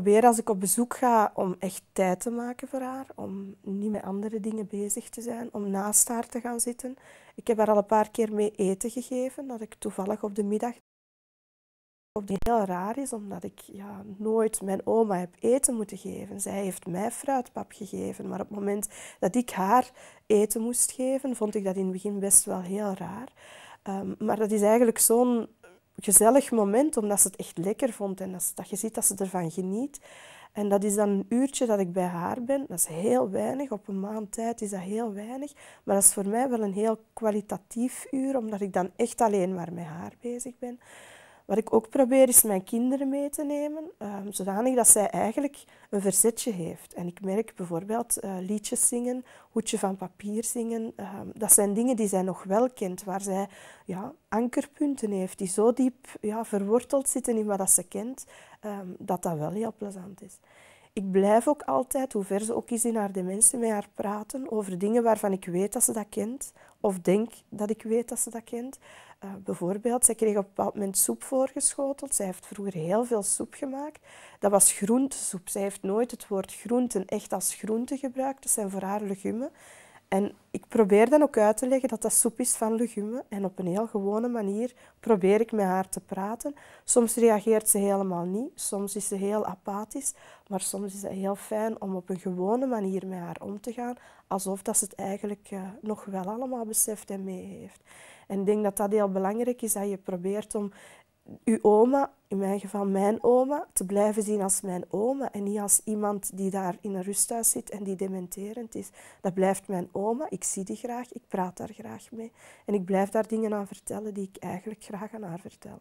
probeer als ik op bezoek ga om echt tijd te maken voor haar, om niet met andere dingen bezig te zijn, om naast haar te gaan zitten. Ik heb haar al een paar keer mee eten gegeven, dat ik toevallig op de middag. Op die heel raar is, omdat ik ja, nooit mijn oma heb eten moeten geven. Zij heeft mij fruitpap gegeven, maar op het moment dat ik haar eten moest geven, vond ik dat in het begin best wel heel raar. Ehm, maar dat is eigenlijk zo'n gezellig moment, omdat ze het echt lekker vond en dat, je ziet dat ze ervan geniet. En dat is dan een uurtje dat ik bij haar ben. Dat is heel weinig. Op een maand tijd is dat heel weinig. Maar dat is voor mij wel een heel kwalitatief uur, omdat ik dan echt alleen maar met haar bezig ben. Wat ik ook probeer is mijn kinderen mee te nemen, um, zodanig dat zij eigenlijk een verzetje heeft. En ik merk bijvoorbeeld uh, liedjes zingen, hoedje van papier zingen. Ehm, dat zijn dingen die zij nog wel kent, waar zij ja, ankerpunten heeft, die zo diep ja, verworteld zitten in wat dat ze kent, ehm, dat dat wel heel plezant is ik blijf ook altijd, hoe ver ze ook is in haar dementie, met haar praten over dingen waarvan ik weet dat ze dat kent. Of denk dat ik weet dat ze dat kent. Eh, bijvoorbeeld, zij kreeg op een bepaald moment soep voorgeschoteld. Zij heeft vroeger heel veel soep gemaakt. Dat was groentesoep. Zij heeft nooit het woord groenten echt als groente gebruikt. Dat zijn voor haar legumen. En probeer dan ook uit te leggen dat dat soep is van legume. En op een heel gewone manier probeer ik met haar te praten. Soms reageert ze helemaal niet, soms is ze heel apathisch. Maar soms is het heel fijn om op een gewone manier met haar om te gaan. Alsof dat ze het eigenlijk eh, nog wel allemaal beseft en mee heeft. En ik denk dat dat heel belangrijk is, dat je probeert om uw oma, in mijn geval mijn oma, te blijven zien als mijn oma en niet als iemand die daar in een rusthuis zit en die dementerend is. Dat blijft mijn oma, ik zie die graag, ik praat daar graag mee en ik blijf daar dingen aan vertellen die ik eigenlijk graag aan haar vertel.